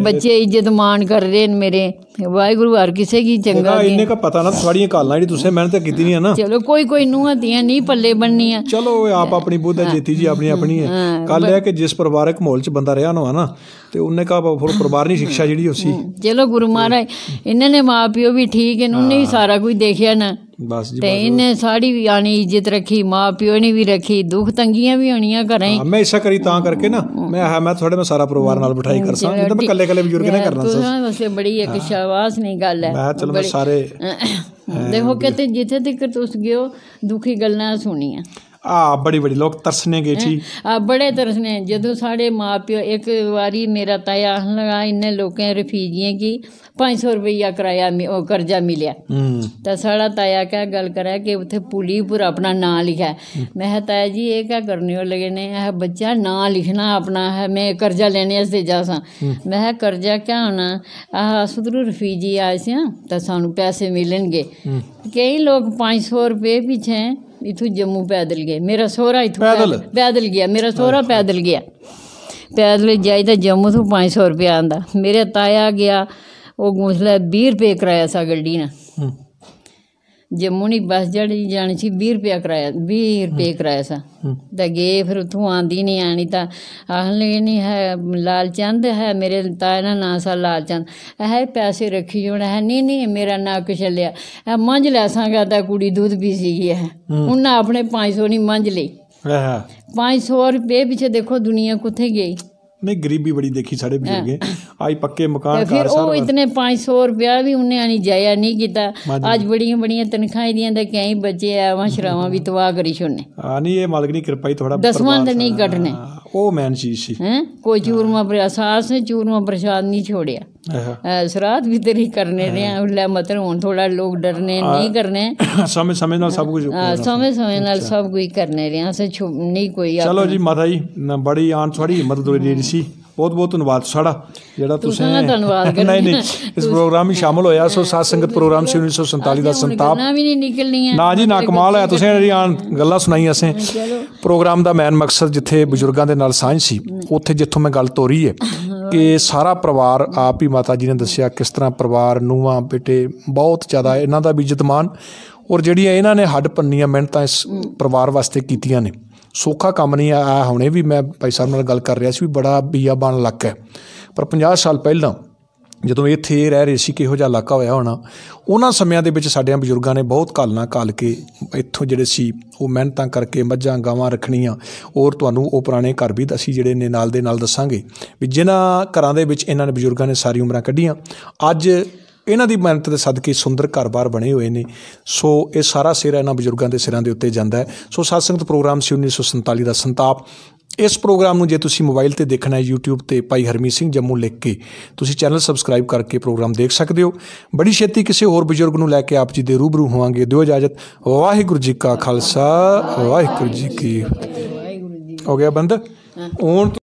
ਬੱਚੇ ਇੱਜ਼ਤ ਮਾਣ ਕਰ ਰਹੇ ਨੇ ਮੇਰੇ ਵਾਹਿਗੁਰੂ ਹਰ ਕਿਸੇ ਕੀ ਚੰਗਾ ਨਹੀਂ ਇਹਨੇ ਕਾ ਪਤਾ ਨਾ ਤੁਹਾਡੀਆਂ ਕਾਲਾਂ ਜਿਹੜੀ ਤੁਸੀਂ ਮਿਹਨਤ ਕੀਤੀ ਨਹੀਂ ਹੈ ਨਾ ਚਲੋ ਕੋਈ ਕੋਈ ਨੂੰਹਾਂ ਦੀਆਂ ਨਹੀਂ ਪੱਲੇ ਬੰਨੀਆਂ ਚਲੋ ਆਪ ਆਪਣੀ ਬੁੱਧਾ ਜੀਤੀ ਜੀ ਆਪਣੀ ਆਪਣੀ नहीं ਹੈ ਕੱਲ है ਕਿ ਜਿਸ ਪਰਿਵਾਰਕ ਮਾਹੌਲ ਚ ਬੰਦਾ ਰਿਹਾ ਨਾ ਨਾ ਤੇ ਉਹਨੇ ਕਹਾ ਪਰਿਵਾਰਨੀ ਸਿੱਖਿਆ ਜਿਹੜੀ ਉਸੀ ਚਲੋ ਗੁਰੂ ਮਹਾਰਾਜ ਇਹਨਾਂ ਨੇ ਮਾਪਿਓ ਵੀ ਠੀਕ ਇਹਨਾਂ ਨੇ ਹੀ ਸਾਰਾ ਕੁਝ ਦੇਖਿਆ ਨਾ ਬਸ ਜੀ ਤੇ ਇਹਨੇ ਸਾੜੀ ਵੀ ਆਣੀ ਇੱਜ਼ਤ ਰੱਖੀ ਮਾਪਿਓ ਨੇ ਵੀ ਰੱਖੀ ਦੁੱਖ ਤੰਗੀਆਂ ਵੀ ਹੋਣੀਆਂ ਘਰੇ ਮੈਂ ਇਸਾ ਕਰੀ ਤਾਂ ਕਰਕੇ ਨਾ ਮੈਂ ਆ ਮੈਂ ਤੁਹਾਡੇ ਮੈਂ ਸਾਰਾ ਪਰਿਵਾਰ ਨਾਲ ਬਿਠਾਈ ਕਰਸਾ ਸਾਂ ਤਾਂ ਮੈਂ ਇਕੱਲੇ ਇਕੱਲੇ ਬਜ਼ੁਰਗ ਨੇ ਕਰਨਾ ਸੀ ਤੁਸੀਂ ਵਸੇ ਬੜੀ ਇੱਕ ਸ਼ਾਬਾਸ਼ ਨਹੀਂ ਗੱਲ ਹੈ ਮੈਂ ਚਲੋ ਮੈਂ ਸਾਰੇ ਦੇਖੋ ਕਿ ਜਿੱਥੇ ਤੱਕ ਤੁਸੀਂ ਗਿਓ ਦੁਖੀ ਗੱਲਾਂ ਸੁਣੀਆਂ ਆ ਬੜੀ ਬੜੀ ਲੋਕ ਤਰਸਨੇ ਗਏ ਸੀ ਆ ਬੜੇ ਤਰਸਨੇ ਜਦੋਂ ਸਾਡੇ ਮਾਪਿਓ ਇੱਕ ਵਾਰੀ ਮੇਰਾ ਤਾਇਆ ਲਗਾ ਇੰਨੇ ਲੋਕਾਂ ਰਫੀਜੀਆਂ ਕੀ 500 ਰੁਪਈਆ ਕਰਾਇਆ ਉਹ ਕਰਜ਼ਾ ਮਿਲਿਆ ਤਾਂ ਸਾਡਾ ਤਾਇਆ ਕਹ ਗੱਲ ਕਰਿਆ ਕਿ ਉਥੇ ਪੁਲੀਪੁਰ ਆਪਣਾ ਨਾਂ ਲਿਖਿਆ ਮੈਂ ਤਾਇਆ ਜੀ ਇਹ ਕਾ ਕਰਨੇ ਹੋ ਲਗੇ ਨੇ ਇਹ ਬੱਚਾ ਨਾਂ ਲਿਖਣਾ ਆਪਣਾ ਹੈ ਮੈਂ ਕਰਜ਼ਾ ਲੈਣੇ ਅਸਤੇ ਜਾਸਾਂ ਮੈਂ ਕਰਜ਼ਾ ਕਿਆ ਹੋਣਾ ਆ ਸੁਧਰੂ ਰਫੀਜੀ ਆਏ ਸੀ ਤਾਂ ਸਾਨੂੰ ਪੈਸੇ ਮਿਲਣਗੇ ਕਈ ਲੋਕ 500 ਰੁਪਏ ਪਿੱਛੇ इतू जम्मू पैदल गए मेरा सोहरा इतू पैदल पैदल गया मेरा सोहरा अच्छा, पैदल अच्छा। गया पैदल जाई जम्मू तो पाँच सौ रुपया आंदा मेरा ताया गया ओह् उसलै बीह् रपेऽ कराया सा गड्डी ने ਜੰਮੂ ਨਹੀਂ ਬਸ ਜੜੀ ਜਾਣੀ ਸੀ 20 ਰੁਪਏ ਕਰਾਇਆ 20 ਰੁਪਏ ਕਰਾਇਆ ਸਾ ਤਾਂ ਗਏ ਫਿਰ ਉਥੋਂ ਆਂਦੀ ਨਹੀਂ ਆਣੀ ਤਾਂ ਆਹਲੇ ਨਹੀਂ ਹੈ ਲਾਲ ਚੰਦ ਹੈ ਮੇਰੇ ਤਾਏ ਦਾ ਨਾਂ ਸਾ ਲਾਲ ਚੰਦ ਇਹ ਪੈਸੇ ਰੱਖੀ ਹੋਣਾ ਹੈ ਨਹੀਂ ਨਹੀਂ ਮੇਰਾ ਨਾਂ ਕੁਛ ਲਿਆ ਇਹ ਮੰਝ ਲੈ ਸੰਗਾ ਤਾਂ ਕੁੜੀ ਦੁੱਧ ਵੀ ਸੀਗੀ ਹੈ ਉਹਨਾਂ ਆਪਣੇ 500 ਨਹੀਂ ਮੰਝ ਲਈ 500 ਰੁਪਏ ਪਿੱਛੇ ਦੇਖੋ ਦੁਨੀਆ ਕਿੱਥੇ ਗਈ ਨਹੀਂ ਗਰੀਬੀ ਬੜੀ ਦੇਖੀ ਸਾਡੇ ਬਜ਼ੁਰਗੇ ਆਈ ਪੱਕੇ ਮਕਾਨ ਘਰ ਸਾਰਾ ਉਹ ਇਤਨੇ 500 ਰੁਪਿਆ ਵੀ ਉਹਨੇ ਆਣੀ ਜਾਇਆ ਨਹੀਂ ਕੀਤਾ ਅੱਜ ਬੜੀਆਂ ਬੜੀਆਂ ਤਨਖਾਹਾਂ ਦੀਆਂ ਤਾਂ ਕਈ ਬੱਚੇ ਆਵਾਂ ਸ਼ਰਾਵਾਂ ਵੀ ਤਵਾ ਕਰੀ ਛੋਨੇ ਆ ਨਹੀਂ ਇਹ ਮਾਲਕ ਦੀ ਕਿਰਪਾ ਹੀ ਥੋੜਾ ਦਸਵਾਂ ਤਾਂ ਨਹੀਂ ਘਟਨੇ ਉਹ ਮੈਨ ਚੀਜ਼ ਸੀ ਕੋਈ ਚੂਰਮਾ ਪ੍ਰਸਾਦ ਨੇ ਚੂਰਮਾ ਪ੍ਰਸ਼ਾਦ ਨਹੀਂ ਛੋੜਿਆ ਸਰਾਤ ਵੀ ਤੇਰੀ ਕਰਨੇ ਨੇ ਉੱਲਾ ਮਤਰ ਹੁਣ ਥੋੜਾ ਲੋਕ ਡਰਨੇ ਨਹੀਂ ਕਰਨੇ <laughs> ਸਮੇਂ ਸਮੇਂ ਨਾਲ ਸਭ ਕੁਝ ਹਾਂ ਸਮੇਂ ਸਮੇਂ ਨਾਲ ਸਭ ਕੁਝ ਕਰਨੇ ਰਿਆਂ ਸੇ ਨਹੀਂ ਕੋਈ ਚਲੋ ਜੀ ਮਾਤਾ ਜੀ ਬੜੀ ਆਨ ਤੁਹਾਡੀ ਹਿੰਮਤ ਦੀ ਸੀ ਬਹੁਤ ਬਹੁਤ ਧੰਨਵਾਦ ਸਾਡਾ ਜਿਹੜਾ ਤੁਸੀਂ ਧੰਨਵਾਦ <laughs> ਨਹੀਂ ਨਹੀਂ ਇਸ ਪ੍ਰੋਗਰਾਮ ਵਿੱਚ ਸ਼ਾਮਲ ਹੋਇਆ ਸੋ ਸਾਧ ਸੰਗਤ ਪ੍ਰੋਗਰਾਮ ਸੀ 1947 ਦਾ ਸੰਤਾਪ ਨਾ ਵੀ ਨਹੀਂ ਨਿਕਲਣੀਆਂ ਨਾ ਜੀ ਨਾ ਕਮਾਲ ਹੈ ਤੁਸੀਂ ਆਨ ਗੱਲਾਂ ਸੁਣਾਈ ਅਸੀਂ ਪ੍ਰੋਗਰਾਮ ਦਾ ਮੈਨ ਮਕਸਦ ਜਿੱਥੇ ਬਜ਼ੁਰਗਾਂ ਦੇ ਨਾਲ ਸਾਂਝ ਸੀ ਉੱਥੇ ਜਿੱਥੋਂ ਮੈਂ ਗੱਲ ਤੋਰੀ ਹੈ ਕਿ ਸਾਰਾ ਪਰਿਵਾਰ ਆਪ ਹੀ ਮਾਤਾ ਜੀ ਨੇ ਦੱਸਿਆ ਕਿਸ ਤਰ੍ਹਾਂ ਪਰਿਵਾਰ ਨੂੰਹਾਂ ਬੇਟੇ ਬਹੁਤ ਜ਼ਿਆਦਾ ਇਹਨਾਂ ਦਾ ਵੀ ਜਿਤਮਾਨ ਔਰ ਜਿਹੜੀਆਂ ਇਹਨਾਂ ਨੇ ਹੱਡ ਪੰਨੀਆਂ ਮਿਹਨਤਾਂ ਇਸ ਪਰਿਵਾਰ ਵਾਸਤੇ ਕੀਤੀਆਂ ਨੇ ਸੋਖਾ ਕੰਮ ਨਹੀਂ ਆ ਹੁਣੇ ਵੀ ਮੈਂ ਭਾਈ ਸਾਹਿਬ ਨਾਲ ਗੱਲ ਕਰ ਰਿਹਾ ਸੀ ਵੀ ਬੜਾ ਬਣ ਲੱਕ ਹੈ ਪਰ 50 ਸਾਲ ਪਹਿਲਾਂ ਜਦੋਂ ਇੱਥੇ ਰਹਿ ਰਹੇ ਸੀ ਕਿਹੋ ਜਿਹਾ ਇਲਾਕਾ ਹੋਇਆ ਹੋਣਾ ਉਹਨਾਂ ਸਮਿਆਂ ਦੇ ਵਿੱਚ ਸਾਡੇ ਬਜ਼ੁਰਗਾਂ ਨੇ ਬਹੁਤ ਕਾਲਨਾ ਕਾਲ ਕੇ ਇੱਥੋਂ ਜਿਹੜੇ ਸੀ ਉਹ ਮਿਹਨਤਾਂ ਕਰਕੇ ਮੱਝਾਂ ਗਾਵਾਂ ਰੱਖਣੀਆਂ ਔਰ ਤੁਹਾਨੂੰ ਉਹ ਪੁਰਾਣੇ ਘਰ ਵੀ ਅਸੀਂ ਜਿਹੜੇ ਨੇ ਨਾਲ ਦੇ ਨਾਲ ਦੱਸਾਂਗੇ ਵੀ ਜਿਨ੍ਹਾਂ ਘਰਾਂ ਦੇ ਵਿੱਚ ਇਹਨਾਂ ਨੇ ਬਜ਼ੁਰਗਾਂ ਨੇ ਸਾਰੀ ਉਮਰਾਂ ਕੱਢੀਆਂ ਅੱਜ ਇਹਨਾਂ ਦੀ ਮਿਹਨਤ ਦੇ ਸਦਕੇ ਸੁੰਦਰ ਘਰ-ਬਾਰ ਬਣੇ ਹੋਏ ਨੇ ਸੋ ਇਹ ਸਾਰਾ ਸਿਰ ਇਹਨਾਂ ਬਜ਼ੁਰਗਾਂ ਦੇ ਸਿਰਾਂ ਦੇ ਉੱਤੇ ਜਾਂਦਾ ਹੈ ਸੋ ਸੰਗਤ ਪ੍ਰੋਗਰਾਮ ਸੀ 1947 ਦਾ ਸੰਤਾਪ ਇਸ ਪ੍ਰੋਗਰਾਮ ਨੂੰ ਜੇ ਤੁਸੀਂ ਮੋਬਾਈਲ ਤੇ ਦੇਖਣਾ ਹੈ YouTube ਤੇ ਭਾਈ ਹਰਮੀਤ ਸਿੰਘ ਜੰਮੂ ਲਿਖ ਕੇ ਤੁਸੀਂ ਚੈਨਲ ਸਬਸਕ੍ਰਾਈਬ ਕਰਕੇ ਪ੍ਰੋਗਰਾਮ ਦੇਖ ਸਕਦੇ ਹੋ ਬੜੀ ਛੇਤੀ ਕਿਸੇ ਹੋਰ ਬਜ਼ੁਰਗ ਨੂੰ ਲੈ ਕੇ ਆਪ ਜੀ ਦੇ ਰੂਬਰੂ ਹੋਵਾਂਗੇ ਦਿਓ ਇਜਾਜ਼ਤ ਵਾਹਿਗੁਰੂ ਜੀ ਕਾ ਖਾਲਸਾ ਵਾਹਿਗੁਰੂ ਜੀ ਕੀ ਹੋ ਗਿਆ ਬੰਦ ਹੁਣ